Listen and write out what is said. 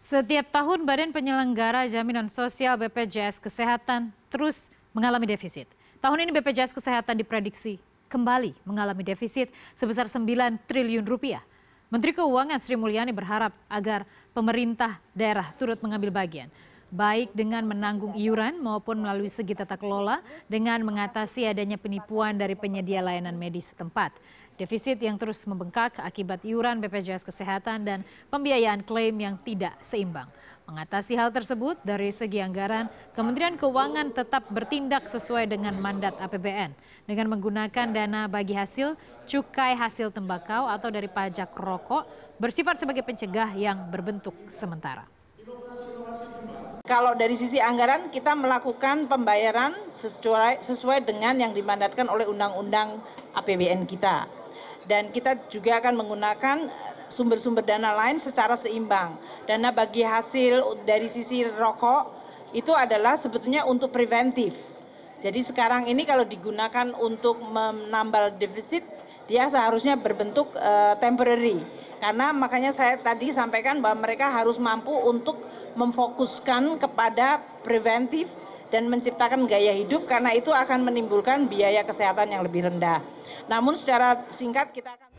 Setiap tahun Badan Penyelenggara Jaminan Sosial BPJS Kesehatan terus mengalami defisit. Tahun ini BPJS Kesehatan diprediksi kembali mengalami defisit sebesar 9 triliun rupiah. Menteri Keuangan Sri Mulyani berharap agar pemerintah daerah turut mengambil bagian baik dengan menanggung iuran maupun melalui segi tata kelola dengan mengatasi adanya penipuan dari penyedia layanan medis setempat. Defisit yang terus membengkak akibat iuran BPJS Kesehatan dan pembiayaan klaim yang tidak seimbang. Mengatasi hal tersebut dari segi anggaran, Kementerian Keuangan tetap bertindak sesuai dengan mandat APBN dengan menggunakan dana bagi hasil cukai hasil tembakau atau dari pajak rokok bersifat sebagai pencegah yang berbentuk sementara kalau dari sisi anggaran kita melakukan pembayaran sesuai, sesuai dengan yang dimandatkan oleh undang-undang APBN kita. Dan kita juga akan menggunakan sumber-sumber dana lain secara seimbang. Dana bagi hasil dari sisi rokok itu adalah sebetulnya untuk preventif jadi sekarang ini kalau digunakan untuk menambal defisit dia seharusnya berbentuk uh, temporary karena makanya saya tadi sampaikan bahwa mereka harus mampu untuk memfokuskan kepada preventif dan menciptakan gaya hidup karena itu akan menimbulkan biaya kesehatan yang lebih rendah. Namun secara singkat kita akan